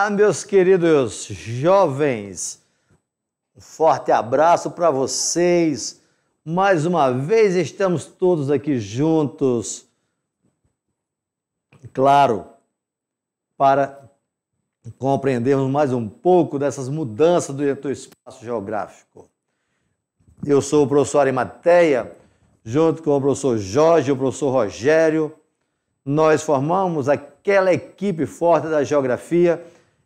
Olá, meus queridos jovens. Um forte abraço para vocês. Mais uma vez estamos todos aqui juntos. Claro, para compreendermos mais um pouco dessas mudanças do espaço geográfico. Eu sou o professor Arimateia, junto com o professor Jorge e o professor Rogério. Nós formamos aquela equipe forte da geografia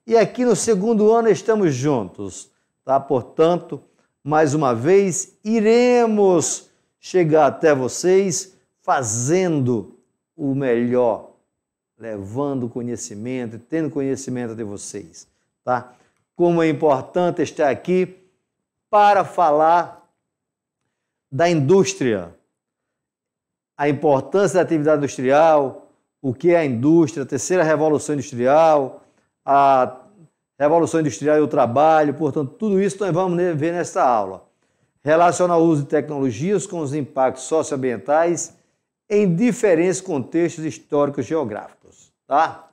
e aqui no segundo ano estamos juntos, tá? Portanto, mais uma vez, iremos chegar até vocês fazendo o melhor, levando conhecimento, tendo conhecimento de vocês, tá? Como é importante estar aqui para falar da indústria, a importância da atividade industrial, o que é a indústria, a terceira revolução industrial, a Revolução Industrial e o Trabalho, portanto, tudo isso nós vamos ver nesta aula. Relaciona o uso de tecnologias com os impactos socioambientais em diferentes contextos históricos geográficos, tá?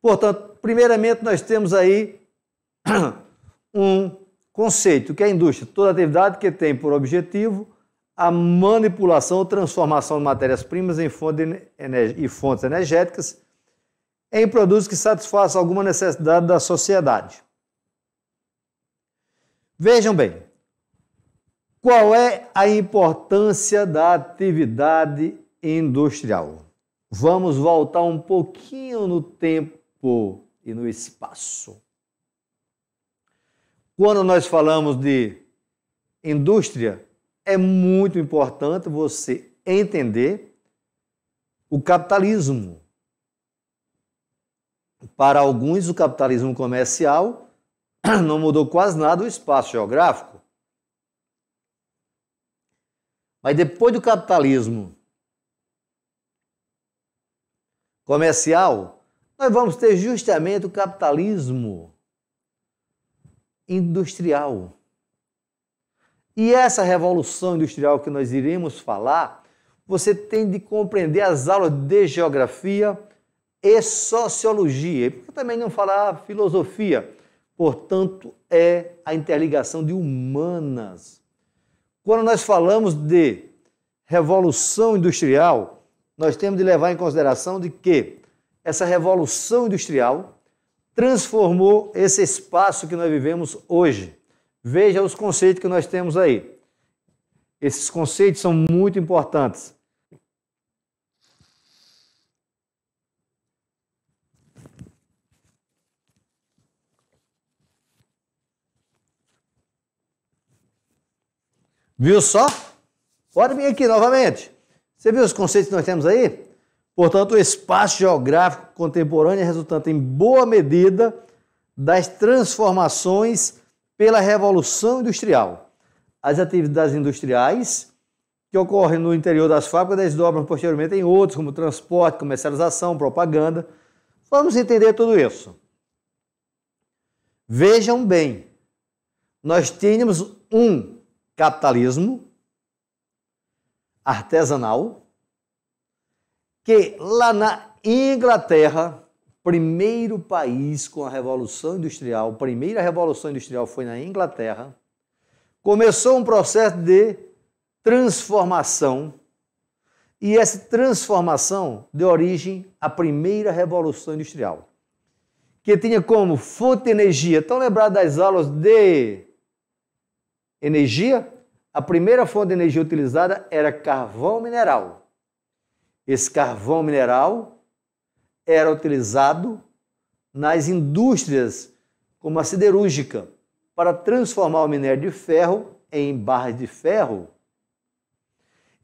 Portanto, primeiramente nós temos aí um conceito que é a indústria, toda atividade que tem por objetivo a manipulação ou transformação de matérias-primas em fonte e fontes energéticas em produtos que satisfaçam alguma necessidade da sociedade. Vejam bem, qual é a importância da atividade industrial? Vamos voltar um pouquinho no tempo e no espaço. Quando nós falamos de indústria, é muito importante você entender o capitalismo, para alguns, o capitalismo comercial não mudou quase nada o espaço geográfico. Mas depois do capitalismo comercial, nós vamos ter justamente o capitalismo industrial. E essa revolução industrial que nós iremos falar, você tem de compreender as aulas de geografia e sociologia. E também não falar filosofia? Portanto, é a interligação de humanas. Quando nós falamos de revolução industrial, nós temos de levar em consideração de que essa revolução industrial transformou esse espaço que nós vivemos hoje. Veja os conceitos que nós temos aí. Esses conceitos são muito importantes. Viu só? Bora vir aqui novamente. Você viu os conceitos que nós temos aí? Portanto, o espaço geográfico contemporâneo é resultante em boa medida das transformações pela Revolução Industrial. As atividades industriais que ocorrem no interior das fábricas desdobram posteriormente em outros, como transporte, comercialização, propaganda. Vamos entender tudo isso. Vejam bem, nós tínhamos um capitalismo artesanal, que lá na Inglaterra, primeiro país com a Revolução Industrial, primeira Revolução Industrial foi na Inglaterra, começou um processo de transformação e essa transformação deu origem à primeira Revolução Industrial, que tinha como fonte de energia, tão lembrado das aulas de energia, a primeira fonte de energia utilizada era carvão mineral. Esse carvão mineral era utilizado nas indústrias como a siderúrgica para transformar o minério de ferro em barras de ferro.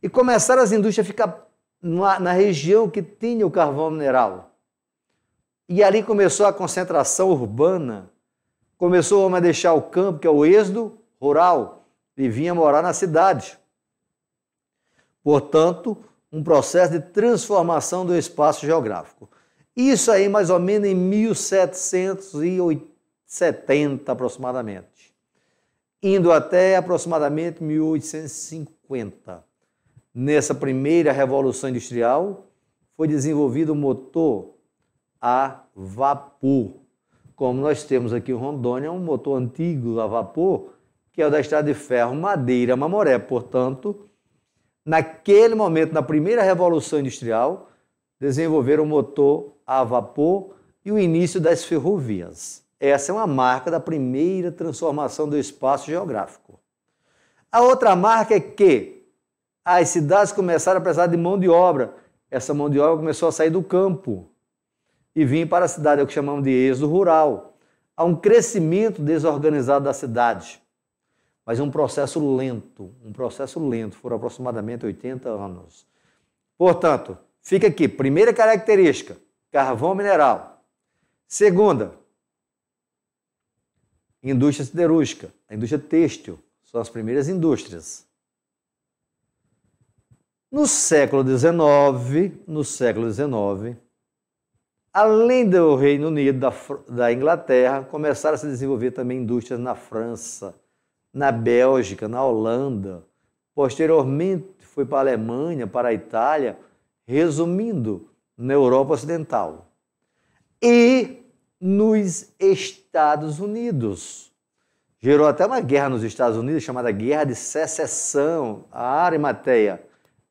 E começaram as indústrias a ficar na, na região que tinha o carvão mineral. E ali começou a concentração urbana, começou a deixar o campo, que é o êxodo, rural e vinha morar na cidade. Portanto, um processo de transformação do espaço geográfico. Isso aí mais ou menos em 1770 aproximadamente, indo até aproximadamente 1850. Nessa primeira revolução industrial, foi desenvolvido o motor a vapor. Como nós temos aqui em Rondônia, é um motor antigo a vapor, que é o da Estrada de Ferro Madeira Mamoré. Portanto, naquele momento, na primeira revolução industrial, desenvolveram o motor a vapor e o início das ferrovias. Essa é uma marca da primeira transformação do espaço geográfico. A outra marca é que as cidades começaram a precisar de mão de obra. Essa mão de obra começou a sair do campo e vir para a cidade, é o que chamamos de êxodo rural. Há um crescimento desorganizado da cidade mas é um processo lento, um processo lento, foram aproximadamente 80 anos. Portanto, fica aqui, primeira característica, carvão mineral. Segunda, indústria siderúrgica, a indústria têxtil, são as primeiras indústrias. No século XIX, no século XIX, além do Reino Unido, da, da Inglaterra, começaram a se desenvolver também indústrias na França, na Bélgica, na Holanda. Posteriormente, foi para a Alemanha, para a Itália, resumindo, na Europa Ocidental. E nos Estados Unidos. Gerou até uma guerra nos Estados Unidos chamada Guerra de Secessão, a Arimateia.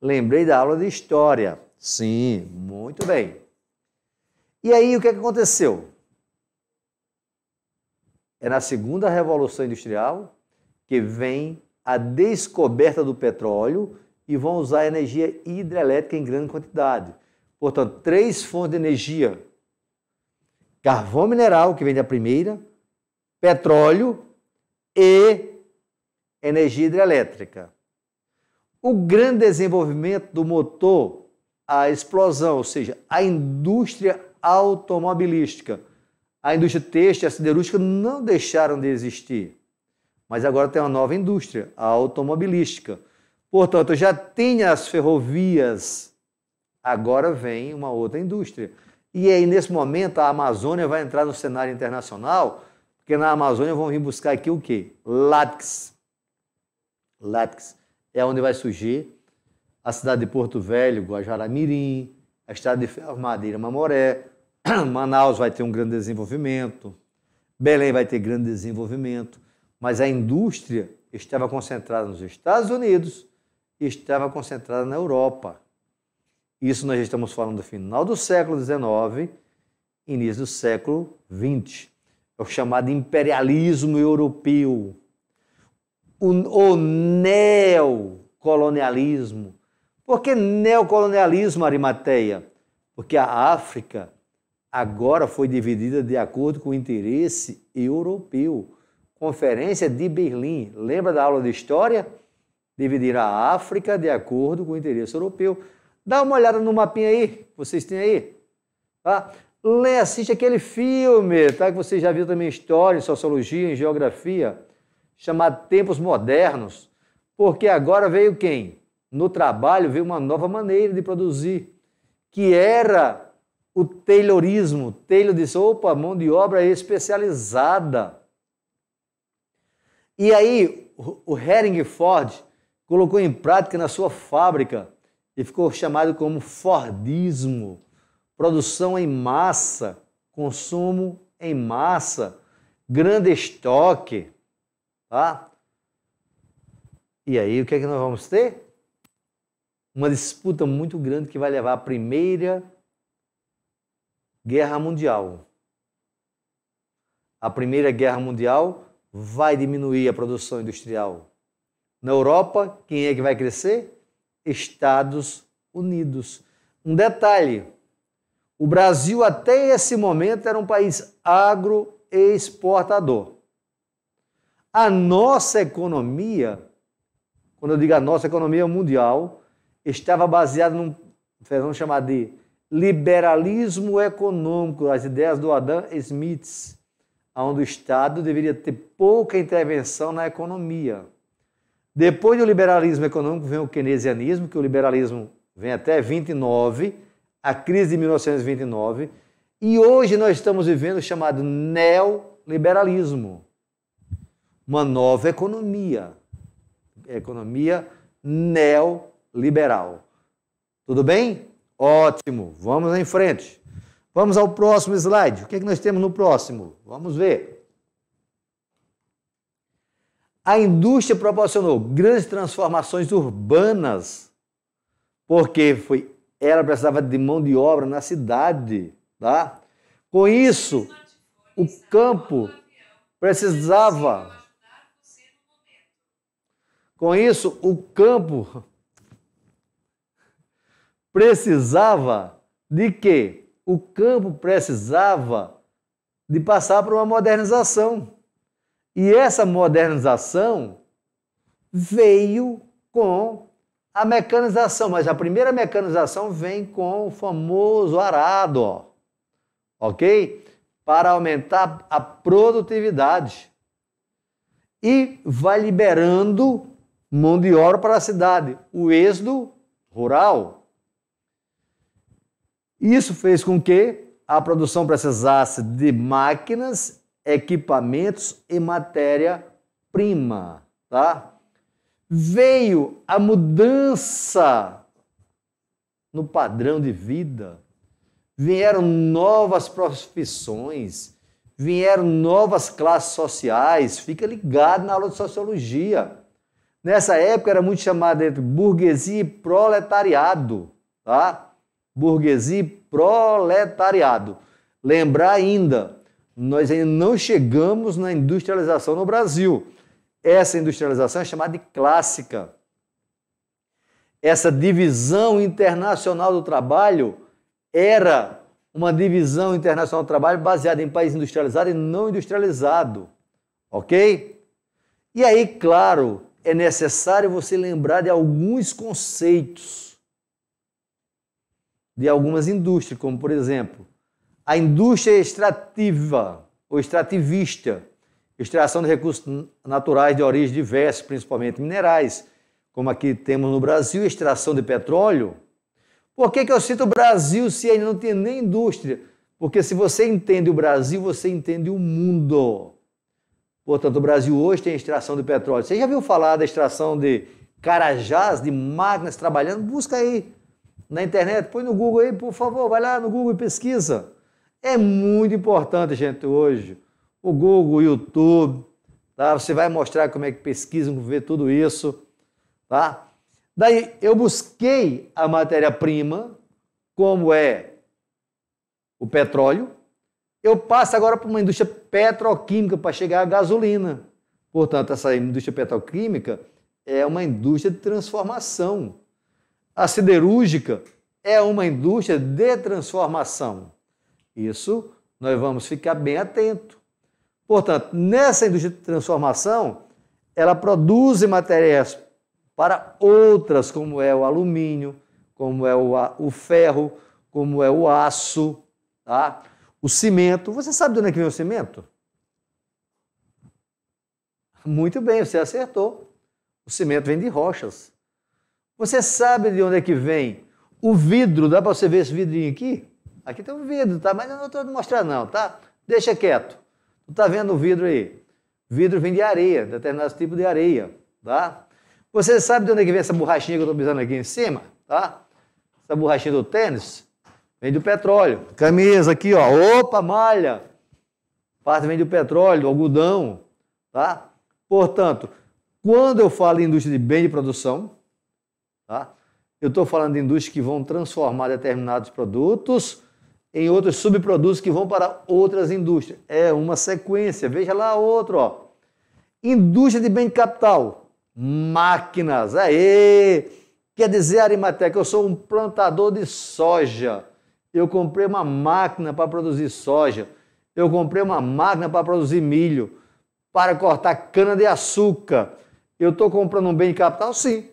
Lembrei da aula de história. Sim, muito bem. E aí, o que, é que aconteceu? É na segunda Revolução Industrial, que vem a descoberta do petróleo e vão usar energia hidrelétrica em grande quantidade. Portanto, três fontes de energia: carvão mineral, que vem da primeira, petróleo e energia hidrelétrica. O grande desenvolvimento do motor, a explosão, ou seja, a indústria automobilística, a indústria têxtil e a siderúrgica não deixaram de existir. Mas agora tem uma nova indústria, a automobilística. Portanto, já tinha as ferrovias, agora vem uma outra indústria. E aí, nesse momento, a Amazônia vai entrar no cenário internacional, porque na Amazônia vão vir buscar aqui o quê? Látex. Látex é onde vai surgir a cidade de Porto Velho, Guajaramirim, a estrada de Madeira Mamoré, Manaus vai ter um grande desenvolvimento, Belém vai ter grande desenvolvimento mas a indústria estava concentrada nos Estados Unidos e estava concentrada na Europa. Isso nós estamos falando do final do século XIX, início do século XX. É o chamado imperialismo europeu, o, o neocolonialismo. Por que neocolonialismo, Arimateia? Porque a África agora foi dividida de acordo com o interesse europeu. Conferência de Berlim. Lembra da aula de história? Dividir a África de acordo com o interesse europeu. Dá uma olhada no mapinha aí, vocês têm aí. Tá? Lê, assiste aquele filme, tá? Que você já viu também história, em sociologia, em geografia, chamado Tempos Modernos. Porque agora veio quem? No trabalho veio uma nova maneira de produzir, que era o taylorismo. Taylor disse, opa, mão de obra especializada. E aí o Hering Ford colocou em prática na sua fábrica e ficou chamado como Fordismo. Produção em massa, consumo em massa, grande estoque, tá? E aí o que é que nós vamos ter? Uma disputa muito grande que vai levar à primeira guerra mundial. A primeira guerra mundial vai diminuir a produção industrial. Na Europa, quem é que vai crescer? Estados Unidos. Um detalhe: o Brasil até esse momento era um país agroexportador. A nossa economia, quando eu digo a nossa economia mundial, estava baseada num fenômeno chamado de liberalismo econômico, as ideias do Adam Smith onde o Estado deveria ter pouca intervenção na economia. Depois do liberalismo econômico vem o keynesianismo, que o liberalismo vem até 29, a crise de 1929, e hoje nós estamos vivendo o chamado neoliberalismo, uma nova economia, economia neoliberal. Tudo bem? Ótimo, vamos em frente. Vamos ao próximo slide. O que, é que nós temos no próximo? Vamos ver. A indústria proporcionou grandes transformações urbanas, porque foi, ela precisava de mão de obra na cidade. Tá? Com isso, o campo precisava. Com isso, o campo precisava de quê? o campo precisava de passar por uma modernização. E essa modernização veio com a mecanização, mas a primeira mecanização vem com o famoso arado, ó, ok? Para aumentar a produtividade. E vai liberando mão de obra para a cidade, o êxodo rural. Isso fez com que a produção precisasse de máquinas, equipamentos e matéria-prima. Tá? Veio a mudança no padrão de vida, vieram novas profissões, vieram novas classes sociais. Fica ligado na aula de sociologia. Nessa época era muito chamado entre burguesia e proletariado. Tá? burguesia e proletariado. Lembrar ainda, nós ainda não chegamos na industrialização no Brasil. Essa industrialização é chamada de clássica. Essa divisão internacional do trabalho era uma divisão internacional do trabalho baseada em país industrializado e não industrializado. Ok? E aí, claro, é necessário você lembrar de alguns conceitos de algumas indústrias, como por exemplo a indústria extrativa ou extrativista, extração de recursos naturais de origem diversa, principalmente minerais, como aqui temos no Brasil, extração de petróleo. Por que, que eu cito o Brasil se ainda não tem nem indústria? Porque se você entende o Brasil, você entende o mundo. Portanto, o Brasil hoje tem extração de petróleo. Você já viu falar da extração de carajás, de máquinas trabalhando? Busca aí na internet, põe no Google aí, por favor, vai lá no Google e pesquisa. É muito importante, gente, hoje. O Google, o YouTube, tá? Você vai mostrar como é que pesquisa, como vê tudo isso, tá? Daí eu busquei a matéria-prima, como é o petróleo. Eu passo agora para uma indústria petroquímica para chegar à gasolina. Portanto, essa indústria petroquímica é uma indústria de transformação. A siderúrgica é uma indústria de transformação. Isso nós vamos ficar bem atento. Portanto, nessa indústria de transformação, ela produz materiais para outras, como é o alumínio, como é o, ferro, como é o aço, tá? o cimento. Você sabe de onde é que vem o cimento? Muito bem, você acertou. O cimento vem de rochas. Você sabe de onde é que vem o vidro? Dá para você ver esse vidrinho aqui? Aqui tem um vidro, tá? Mas eu não estou mostrando, não, tá? Deixa quieto. Tu está vendo o vidro aí? Vidro vem de areia, determinado tipo de areia, tá? Você sabe de onde é que vem essa borrachinha que eu estou pisando aqui em cima, tá? Essa borrachinha do tênis vem do petróleo. Camisa aqui, ó, opa, malha. Parte vem do petróleo, do algodão, tá? Portanto, quando eu falo em indústria de bem de produção, Tá? Eu estou falando de indústrias que vão transformar determinados produtos em outros subprodutos que vão para outras indústrias. É uma sequência. Veja lá outro. Ó. Indústria de bem de capital. Máquinas. Aê! Quer dizer, Arimatec, eu sou um plantador de soja. Eu comprei uma máquina para produzir soja. Eu comprei uma máquina para produzir milho, para cortar cana de açúcar. Eu estou comprando um bem de capital? Sim.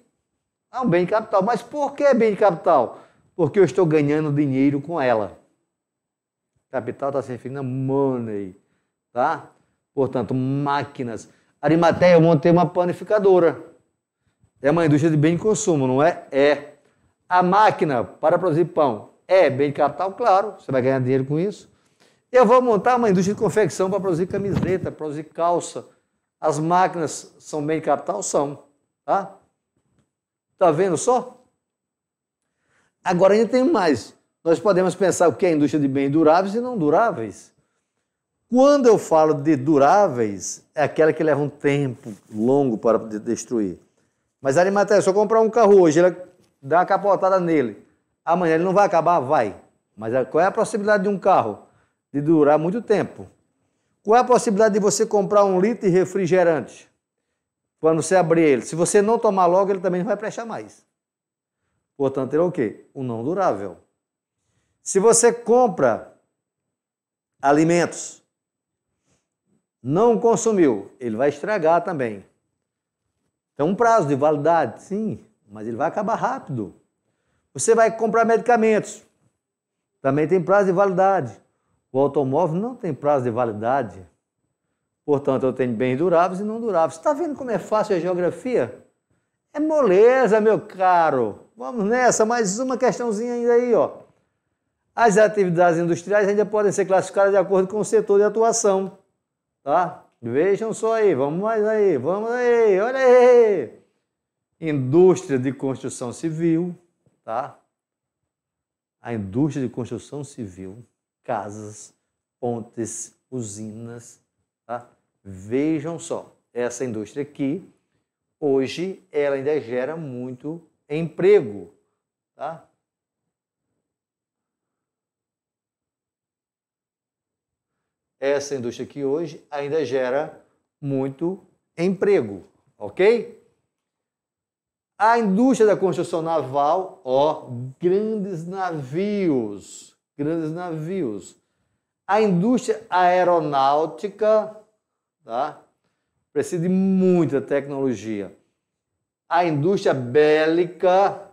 É um bem de capital. Mas por que bem de capital? Porque eu estou ganhando dinheiro com ela. Capital está se referindo a money. Tá? Portanto, máquinas. Arimatéia, eu montei uma panificadora. É uma indústria de bem de consumo, não é? É. A máquina para produzir pão é bem de capital, claro. Você vai ganhar dinheiro com isso. Eu vou montar uma indústria de confecção para produzir camiseta, produzir calça. As máquinas são bem de capital? São. Tá? Está vendo só? Agora ainda tem mais. Nós podemos pensar o que é a indústria de bens duráveis e não duráveis. Quando eu falo de duráveis, é aquela que leva um tempo longo para destruir. Mas ali, Matheus, se eu comprar um carro hoje, ele dá uma capotada nele. Amanhã ele não vai acabar? Vai. Mas qual é a possibilidade de um carro? De durar muito tempo. Qual é a possibilidade de você comprar um litro de refrigerante? Quando você abrir ele, se você não tomar logo, ele também não vai prestar mais. Portanto, ele é o quê? Um não durável. Se você compra alimentos, não consumiu, ele vai estragar também. Tem um prazo de validade, sim, mas ele vai acabar rápido. Você vai comprar medicamentos, também tem prazo de validade. O automóvel não tem prazo de validade. Portanto, eu tenho bens duráveis e não duráveis. Está vendo como é fácil a geografia? É moleza, meu caro. Vamos nessa, mais uma questãozinha ainda aí, ó. As atividades industriais ainda podem ser classificadas de acordo com o setor de atuação, tá? Vejam só aí, vamos mais aí, vamos aí, olha aí. Indústria de construção civil, tá? A indústria de construção civil, casas, pontes, usinas, tá? Vejam só, essa indústria aqui, hoje, ela ainda gera muito emprego, tá? Essa indústria aqui hoje ainda gera muito emprego, ok? A indústria da construção naval, ó, grandes navios, grandes navios. A indústria aeronáutica, tá? Precisa de muita tecnologia. A indústria bélica,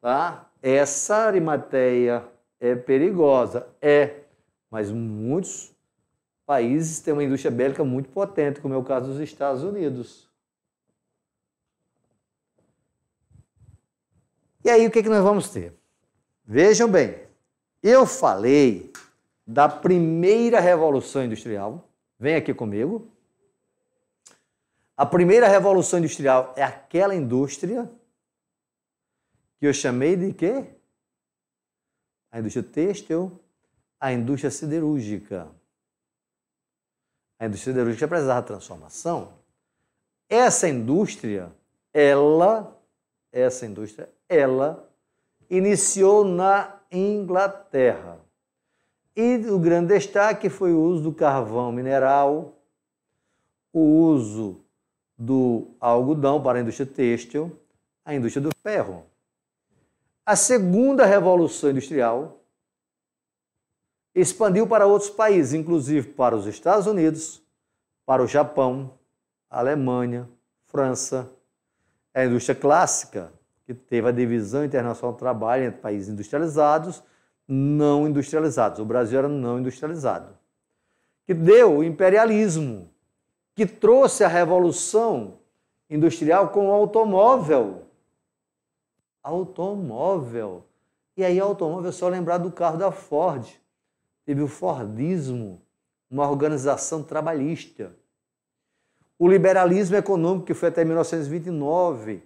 tá? Essa arimateia é perigosa, é, mas muitos países têm uma indústria bélica muito potente, como é o caso dos Estados Unidos. E aí, o que, é que nós vamos ter? Vejam bem, eu falei da primeira revolução industrial. Vem aqui comigo. A primeira revolução industrial é aquela indústria que eu chamei de quê? A indústria têxtil, a indústria siderúrgica. A indústria siderúrgica precisava de transformação. Essa indústria, ela, essa indústria, ela iniciou na Inglaterra. E o grande destaque foi o uso do carvão mineral, o uso do algodão para a indústria têxtil, a indústria do ferro. A segunda revolução industrial expandiu para outros países, inclusive para os Estados Unidos, para o Japão, Alemanha, França. É a indústria clássica, que teve a divisão internacional do trabalho entre países industrializados não industrializados. O Brasil era não industrializado. Que deu o imperialismo, que trouxe a revolução industrial com o automóvel. Automóvel. E aí, automóvel é só lembrar do carro da Ford. Teve o Fordismo, uma organização trabalhista. O liberalismo econômico, que foi até 1929,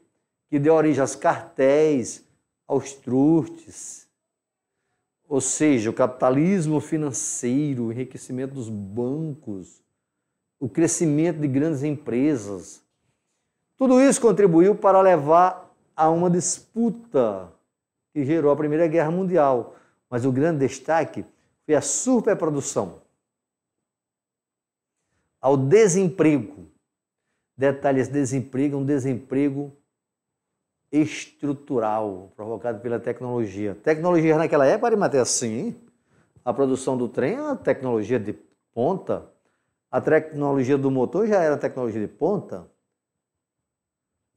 que deu origem aos cartéis, aos trustes. Ou seja, o capitalismo financeiro, o enriquecimento dos bancos, o crescimento de grandes empresas. Tudo isso contribuiu para levar a uma disputa que gerou a Primeira Guerra Mundial. Mas o grande destaque foi a superprodução, ao desemprego. Detalhes desemprego é um desemprego estrutural provocado pela tecnologia. Tecnologia naquela época era assim, hein? a produção do trem é uma tecnologia de ponta a tecnologia do motor já era tecnologia de ponta.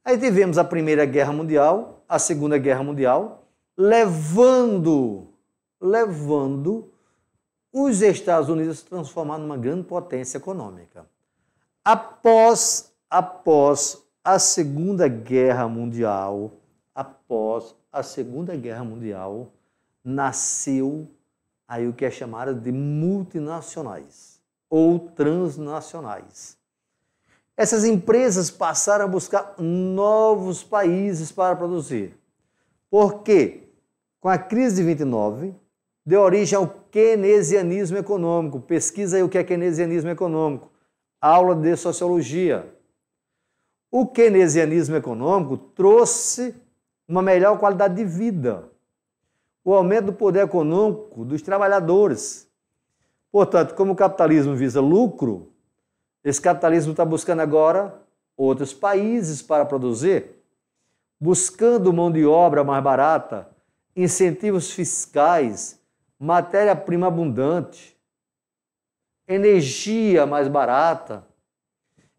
Aí tivemos a Primeira Guerra Mundial, a Segunda Guerra Mundial, levando, levando os Estados Unidos a se transformar numa grande potência econômica. Após, após a Segunda Guerra Mundial, após a Segunda Guerra Mundial, nasceu aí o que é chamado de multinacionais ou transnacionais. Essas empresas passaram a buscar novos países para produzir, porque com a crise de 29 deu origem ao keynesianismo econômico. Pesquisa aí o que é keynesianismo econômico. Aula de sociologia. O keynesianismo econômico trouxe uma melhor qualidade de vida, o aumento do poder econômico dos trabalhadores, Portanto, como o capitalismo visa lucro, esse capitalismo está buscando agora outros países para produzir, buscando mão de obra mais barata, incentivos fiscais, matéria-prima abundante, energia mais barata.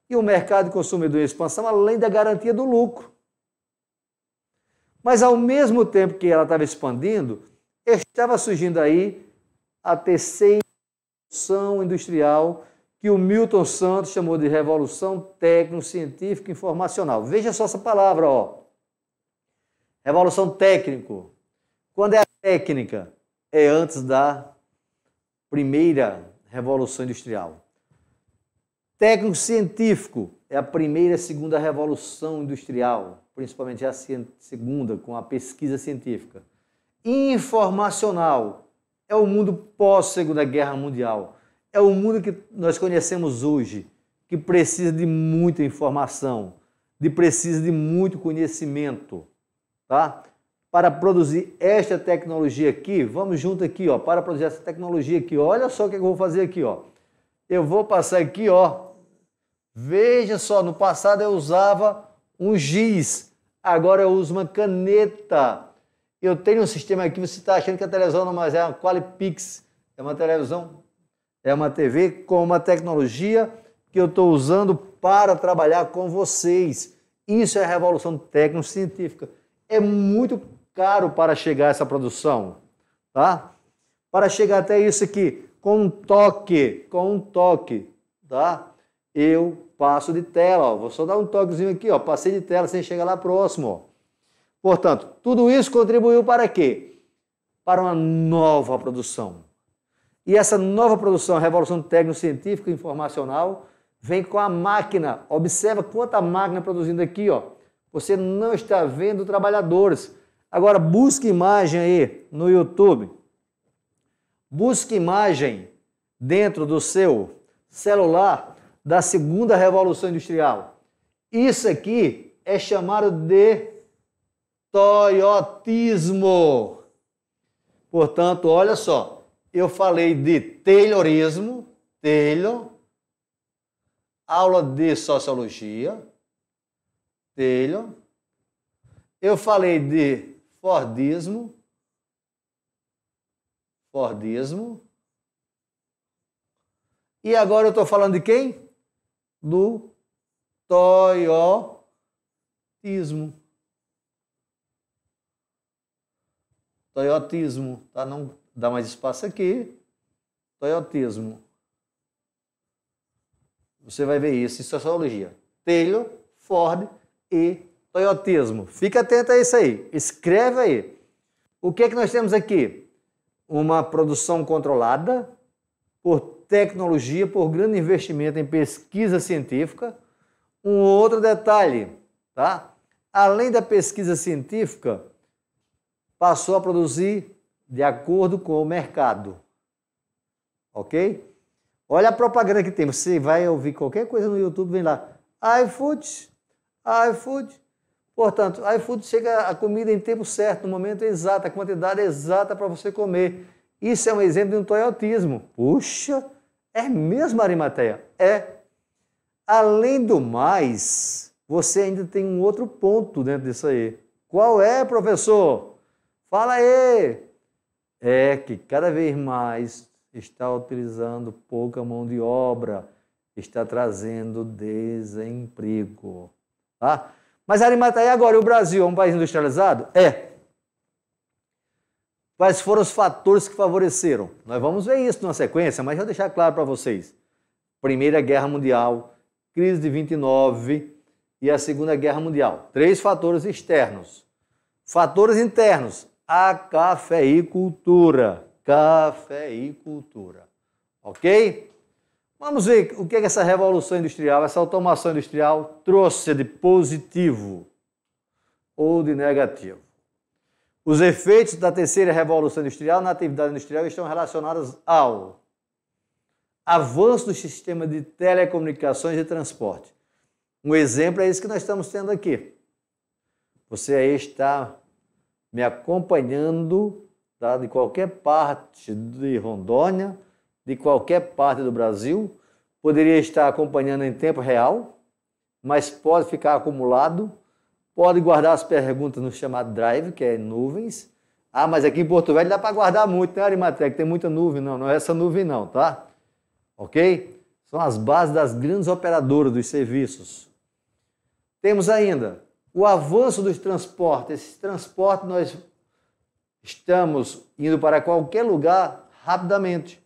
E o mercado consumidor em expansão, além da garantia do lucro. Mas ao mesmo tempo que ela estava expandindo, estava surgindo aí a terceira revolução industrial que o Milton Santos chamou de revolução técnico-científica informacional. Veja só essa palavra, ó. Revolução técnico. Quando é a técnica? É antes da primeira revolução industrial. Técnico-científico é a primeira e segunda revolução industrial, principalmente a segunda, com a pesquisa científica. Informacional é o mundo pós-Segunda Guerra Mundial. É o mundo que nós conhecemos hoje, que precisa de muita informação, de precisa de muito conhecimento, tá? Para produzir esta tecnologia aqui, vamos junto aqui, ó, para produzir essa tecnologia aqui, olha só o que eu vou fazer aqui, ó. Eu vou passar aqui, ó. Veja só, no passado eu usava um giz, agora eu uso uma caneta eu tenho um sistema aqui, você está achando que a televisão não, mas é uma Qualipix. É uma televisão, é uma TV com uma tecnologia que eu estou usando para trabalhar com vocês. Isso é revolução técnico-científica. É muito caro para chegar a essa produção, tá? Para chegar até isso aqui, com um toque, com um toque, tá? Eu passo de tela, ó. Vou só dar um toquezinho aqui, ó. Passei de tela sem chegar lá próximo, ó. Portanto, tudo isso contribuiu para quê? Para uma nova produção. E essa nova produção, a revolução técnico-científica e informacional, vem com a máquina. Observa quanta máquina produzindo aqui, ó. Você não está vendo trabalhadores. Agora busque imagem aí no YouTube. Busque imagem dentro do seu celular da segunda revolução industrial. Isso aqui é chamado de toyotismo. Portanto, olha só, eu falei de Taylorismo, Taylor, aula de sociologia, Taylor. Eu falei de Fordismo, Fordismo. E agora eu estou falando de quem? Do toyotismo. Toyotismo, tá? Não dá mais espaço aqui. Toyotismo. Você vai ver isso em é sociologia. Taylor, Ford e Toyotismo. Fica atento a isso aí. Escreve aí. O que é que nós temos aqui? Uma produção controlada por tecnologia, por grande investimento em pesquisa científica. Um outro detalhe, tá? Além da pesquisa científica, passou a produzir de acordo com o mercado. Ok? Olha a propaganda que tem. Você vai ouvir qualquer coisa no YouTube, vem lá. iFood, iFood. Portanto, iFood chega a comida em tempo certo, no momento exato, a quantidade exata para você comer. Isso é um exemplo de um toyotismo. Puxa, é mesmo, Arimateia? É. Além do mais, você ainda tem um outro ponto dentro disso aí. Qual é, professor? Fala aí! É que cada vez mais está utilizando pouca mão de obra, está trazendo desemprego. Tá? Mas e agora, e o Brasil é um país industrializado? É. Quais foram os fatores que favoreceram? Nós vamos ver isso na sequência, mas vou deixar claro para vocês. Primeira Guerra Mundial, crise de 29 e a Segunda Guerra Mundial. Três fatores externos. Fatores internos, a cafeicultura. Cafeicultura. Ok? Vamos ver o que, é que essa revolução industrial, essa automação industrial trouxe de positivo ou de negativo. Os efeitos da terceira revolução industrial na atividade industrial estão relacionados ao avanço do sistema de telecomunicações e transporte. Um exemplo é isso que nós estamos tendo aqui. Você aí está me acompanhando tá, de qualquer parte de Rondônia, de qualquer parte do Brasil. Poderia estar acompanhando em tempo real, mas pode ficar acumulado. Pode guardar as perguntas no chamado Drive, que é nuvens. Ah, mas aqui em Porto Velho dá para guardar muito, né, Arimatec? Tem muita nuvem. Não, não é essa nuvem não, tá? Ok? São as bases das grandes operadoras dos serviços. Temos ainda o avanço dos transportes. Esse transporte nós estamos indo para qualquer lugar rapidamente.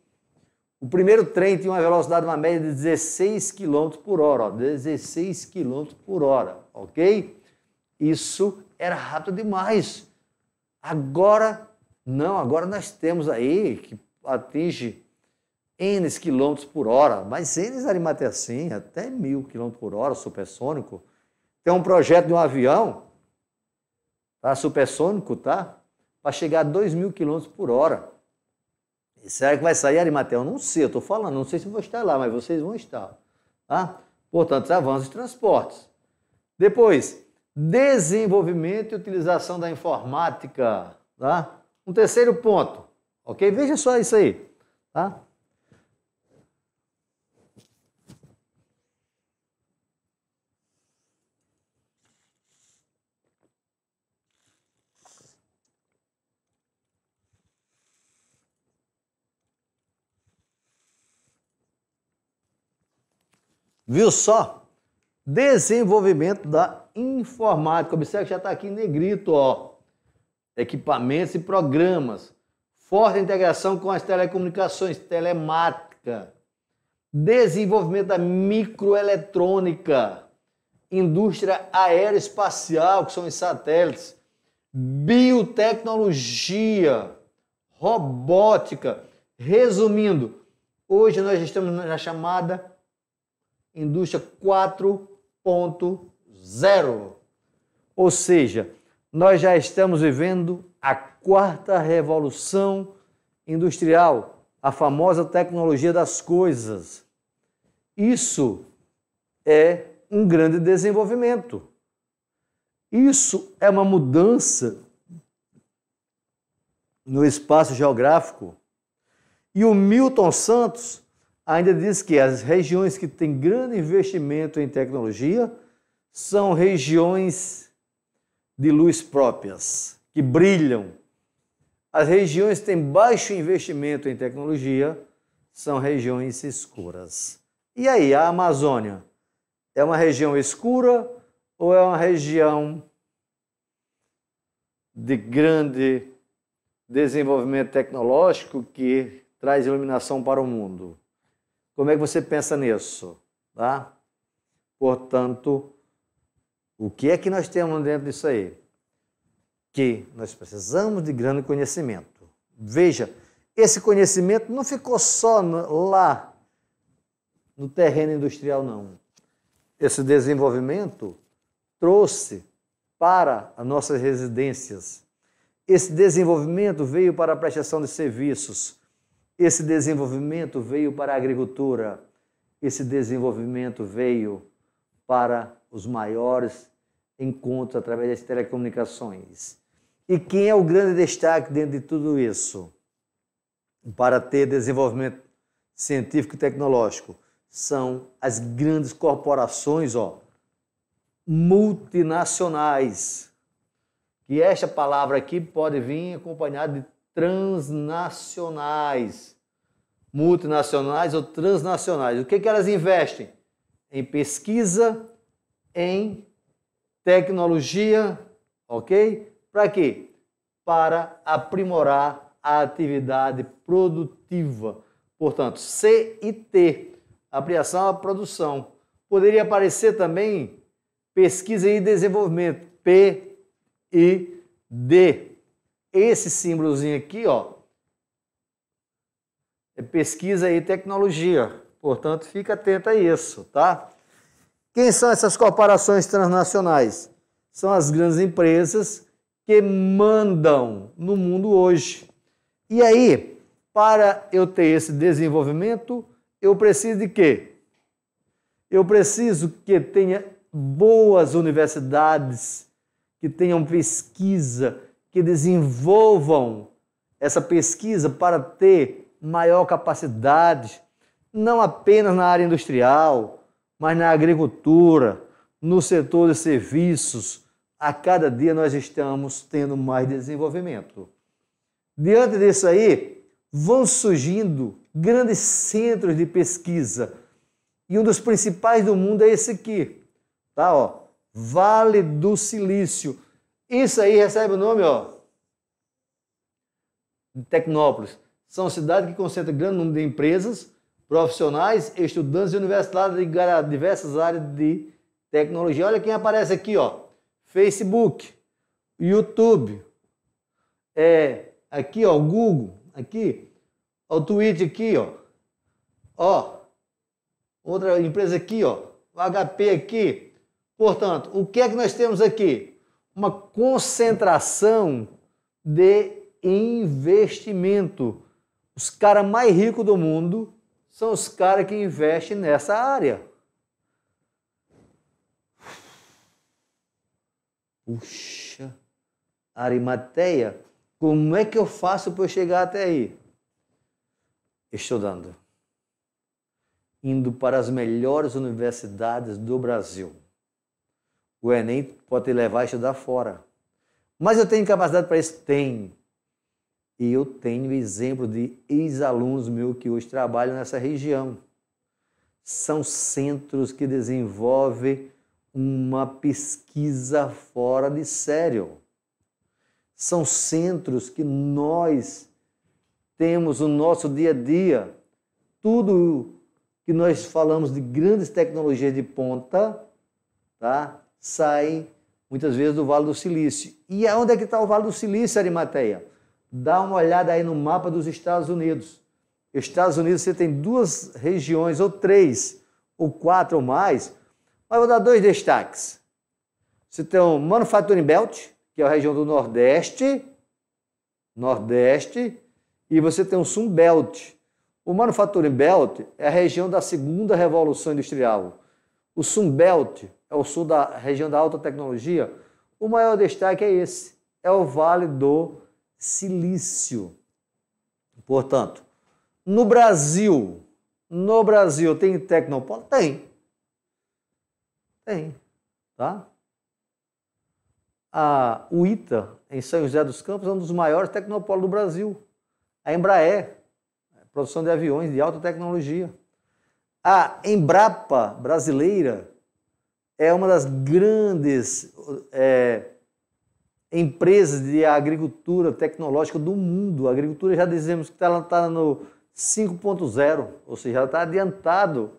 O primeiro trem tinha uma velocidade, uma média de 16 km por hora. Ó, 16 km por hora, ok? Isso era rápido demais. Agora, não, agora nós temos aí que atinge N quilômetros por hora, mas N arimateia assim, até mil quilômetros por hora, supersônico tem um projeto de um avião, tá? supersônico, tá? Para chegar a 2 mil quilômetros por hora. E será que vai sair Arimatel? Não sei, eu estou falando, não sei se vou estar lá, mas vocês vão estar. Tá? Portanto, avanços de transportes. Depois, desenvolvimento e utilização da informática. Tá? Um terceiro ponto, ok? Veja só isso aí. Tá? Viu só? Desenvolvimento da informática. Observe que já está aqui em negrito, ó. Equipamentos e programas. Forte integração com as telecomunicações, telemática. Desenvolvimento da microeletrônica. Indústria aeroespacial, que são os satélites. Biotecnologia. Robótica. Resumindo, hoje nós estamos na chamada indústria 4.0. Ou seja, nós já estamos vivendo a quarta revolução industrial, a famosa tecnologia das coisas. Isso é um grande desenvolvimento. Isso é uma mudança no espaço geográfico. E o Milton Santos ainda diz que as regiões que têm grande investimento em tecnologia são regiões de luz próprias, que brilham. As regiões que têm baixo investimento em tecnologia são regiões escuras. E aí, a Amazônia é uma região escura ou é uma região de grande desenvolvimento tecnológico que traz iluminação para o mundo? Como é que você pensa nisso? Tá? Portanto, o que é que nós temos dentro disso aí? Que nós precisamos de grande conhecimento. Veja, esse conhecimento não ficou só lá no terreno industrial, não. Esse desenvolvimento trouxe para as nossas residências. Esse desenvolvimento veio para a prestação de serviços, esse desenvolvimento veio para a agricultura, esse desenvolvimento veio para os maiores encontros através das telecomunicações. E quem é o grande destaque dentro de tudo isso? Para ter desenvolvimento científico e tecnológico, são as grandes corporações ó, multinacionais. E esta palavra aqui pode vir acompanhada de transnacionais. Multinacionais ou transnacionais. O que, que elas investem? Em pesquisa, em tecnologia, ok? Para quê? Para aprimorar a atividade produtiva. Portanto, C e T, ampliação à produção. Poderia aparecer também pesquisa e desenvolvimento, P e D. Esse símbolozinho aqui, ó, é pesquisa e tecnologia. Portanto, fica atento a isso, tá? Quem são essas corporações transnacionais? São as grandes empresas que mandam no mundo hoje. E aí, para eu ter esse desenvolvimento, eu preciso de quê? Eu preciso que tenha boas universidades, que tenham pesquisa, que desenvolvam essa pesquisa para ter maior capacidade, não apenas na área industrial, mas na agricultura, no setor de serviços. A cada dia nós estamos tendo mais desenvolvimento. Diante disso aí, vão surgindo grandes centros de pesquisa. E um dos principais do mundo é esse aqui, tá? Ó, vale do Silício. Isso aí recebe o nome, ó, de Tecnópolis. São cidades que concentram grande número de empresas, profissionais, estudantes e universitários de diversas áreas de tecnologia. Olha quem aparece aqui, ó. Facebook, YouTube, é, aqui, ó, Google, aqui, ó, o Twitter aqui, ó. Ó, outra empresa aqui, ó, o HP aqui. Portanto, o que é que nós temos aqui? uma concentração de investimento. Os caras mais ricos do mundo são os caras que investem nessa área. Puxa, Arimateia, como é que eu faço para eu chegar até aí? Estudando. Indo para as melhores universidades do Brasil o Enem pode te levar a estudar fora. Mas eu tenho capacidade para isso? Tem. E eu tenho exemplo de ex-alunos meus que hoje trabalham nessa região. São centros que desenvolvem uma pesquisa fora de sério. São centros que nós temos o nosso dia a dia. Tudo que nós falamos de grandes tecnologias de ponta, tá? saem muitas vezes do Vale do Silício. E onde é que está o Vale do Silício, Arimateia? Dá uma olhada aí no mapa dos Estados Unidos. Estados Unidos você tem duas regiões, ou três, ou quatro ou mais, mas vou dar dois destaques. Você tem o Manufacturing Belt, que é a região do Nordeste, Nordeste, e você tem o Sun Belt. O Manufacturing Belt é a região da segunda revolução industrial. O Sun Belt é o sul da região da alta tecnologia, o maior destaque é esse, é o Vale do Silício. Portanto, no Brasil, no Brasil tem Tecnopolo? Tem. Tem, tá? A UITA, em São José dos Campos, é um dos maiores tecnopólos do Brasil. A Embraer, produção de aviões de alta tecnologia. A Embrapa brasileira, é uma das grandes é, empresas de agricultura tecnológica do mundo. A agricultura já dizemos que ela está tá no 5.0, ou seja, ela está adiantado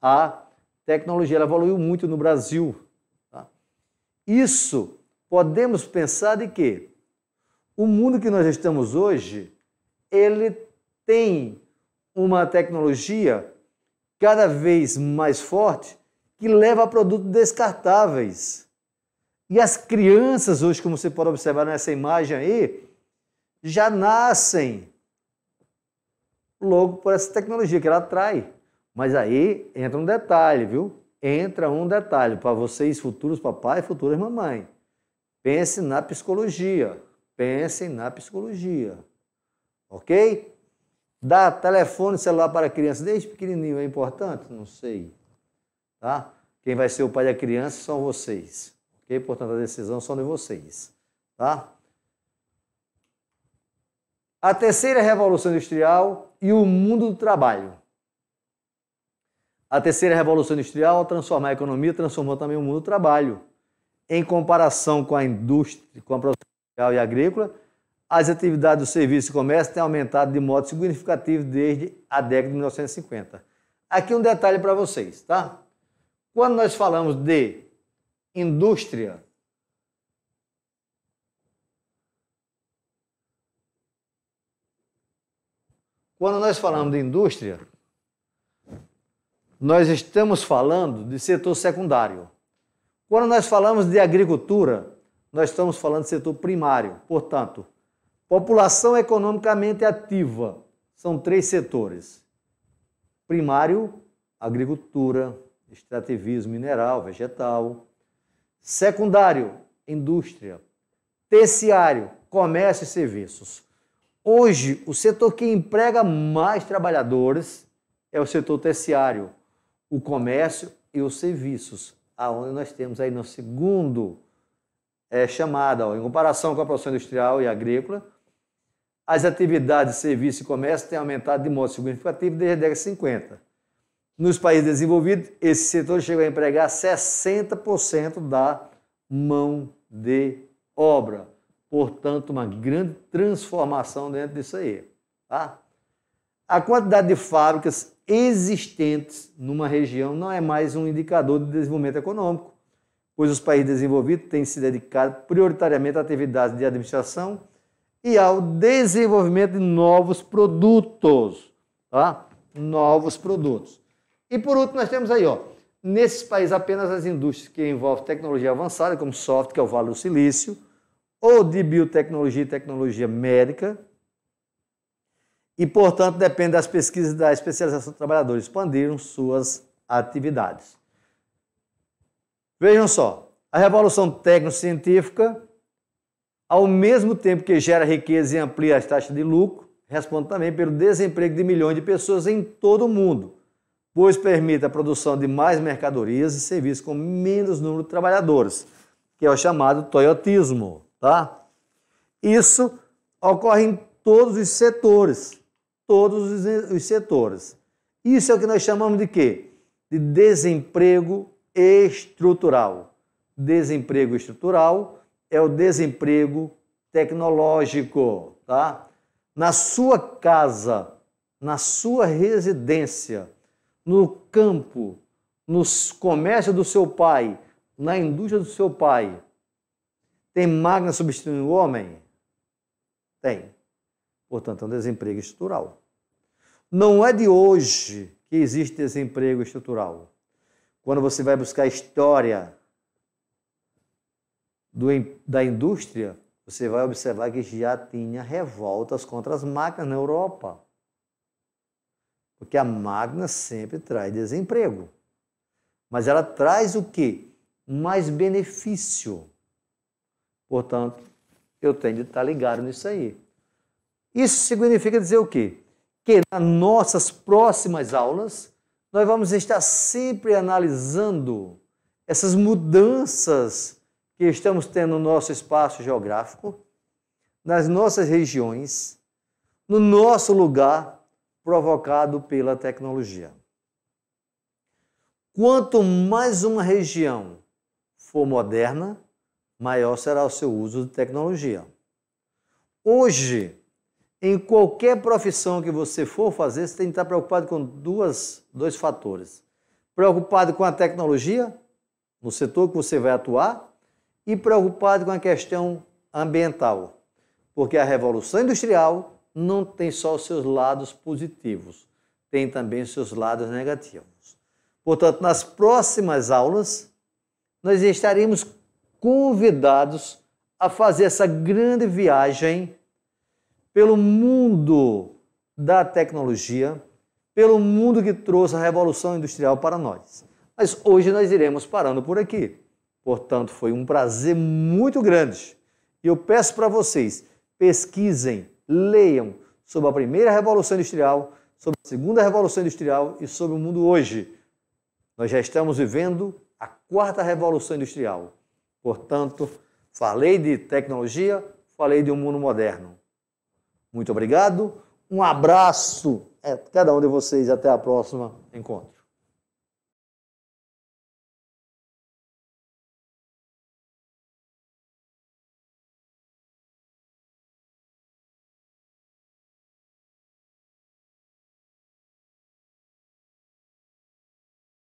à tecnologia. Ela evoluiu muito no Brasil. Tá? Isso podemos pensar de que o mundo que nós estamos hoje ele tem uma tecnologia cada vez mais forte que leva a produtos descartáveis. E as crianças hoje, como você pode observar nessa imagem aí, já nascem logo por essa tecnologia que ela atrai. Mas aí entra um detalhe, viu? Entra um detalhe para vocês, futuros papai e futuras mamãe. Pense na psicologia. Pensem na psicologia. Ok? Dá telefone celular para criança desde pequenininho é importante? Não sei tá? Quem vai ser o pai da criança são vocês, ok? Portanto, a decisão são de vocês, tá? A terceira revolução industrial e o mundo do trabalho. A terceira revolução industrial, ao transformar a economia, transformou também o mundo do trabalho. Em comparação com a indústria, com a produção industrial e agrícola, as atividades do serviço e comércio têm aumentado de modo significativo desde a década de 1950. Aqui um detalhe para vocês, tá? Quando nós falamos de indústria, quando nós falamos de indústria, nós estamos falando de setor secundário. Quando nós falamos de agricultura, nós estamos falando de setor primário. Portanto, população economicamente ativa são três setores: primário, agricultura, extrativismo mineral, vegetal. Secundário, indústria. Terciário, comércio e serviços. Hoje, o setor que emprega mais trabalhadores é o setor terciário, o comércio e os serviços, aonde nós temos aí no segundo é, chamada, ó, em comparação com a produção industrial e agrícola, as atividades, serviço e comércio têm aumentado de modo significativo desde a década de 50. Nos países desenvolvidos, esse setor chega a empregar 60% da mão de obra. Portanto, uma grande transformação dentro disso aí. Tá? A quantidade de fábricas existentes numa região não é mais um indicador de desenvolvimento econômico, pois os países desenvolvidos têm se dedicado prioritariamente a atividades de administração e ao desenvolvimento de novos produtos. Tá? Novos produtos. E por último, nós temos aí, ó, nesses países apenas as indústrias que envolvem tecnologia avançada, como software, que é o Vale do Silício, ou de biotecnologia e tecnologia médica, e, portanto, depende das pesquisas e da especialização dos trabalhadores, expandiram suas atividades. Vejam só, a revolução tecnocientífica científica ao mesmo tempo que gera riqueza e amplia as taxas de lucro, responde também pelo desemprego de milhões de pessoas em todo o mundo pois permite a produção de mais mercadorias e serviços com menos número de trabalhadores, que é o chamado toyotismo, tá? Isso ocorre em todos os setores, todos os setores. Isso é o que nós chamamos de quê? De desemprego estrutural. Desemprego estrutural é o desemprego tecnológico, tá? Na sua casa, na sua residência, no campo, no comércio do seu pai, na indústria do seu pai, tem máquina substituindo o homem? Tem. Portanto, é um desemprego estrutural. Não é de hoje que existe desemprego estrutural. Quando você vai buscar a história do, da indústria, você vai observar que já tinha revoltas contra as máquinas na Europa. Porque a Magna sempre traz desemprego. Mas ela traz o quê? Mais benefício. Portanto, eu tenho de estar ligado nisso aí. Isso significa dizer o quê? Que nas nossas próximas aulas, nós vamos estar sempre analisando essas mudanças que estamos tendo no nosso espaço geográfico, nas nossas regiões, no nosso lugar provocado pela tecnologia. Quanto mais uma região for moderna, maior será o seu uso de tecnologia. Hoje, em qualquer profissão que você for fazer, você tem que estar preocupado com duas, dois fatores. Preocupado com a tecnologia, no setor que você vai atuar, e preocupado com a questão ambiental, porque a revolução industrial não tem só os seus lados positivos, tem também os seus lados negativos. Portanto, nas próximas aulas, nós estaremos convidados a fazer essa grande viagem pelo mundo da tecnologia, pelo mundo que trouxe a revolução industrial para nós. Mas hoje nós iremos parando por aqui. Portanto, foi um prazer muito grande. E eu peço para vocês, pesquisem Leiam sobre a primeira revolução industrial, sobre a segunda revolução industrial e sobre o mundo hoje. Nós já estamos vivendo a quarta revolução industrial. Portanto, falei de tecnologia, falei de um mundo moderno. Muito obrigado, um abraço a cada um de vocês até a próxima encontro.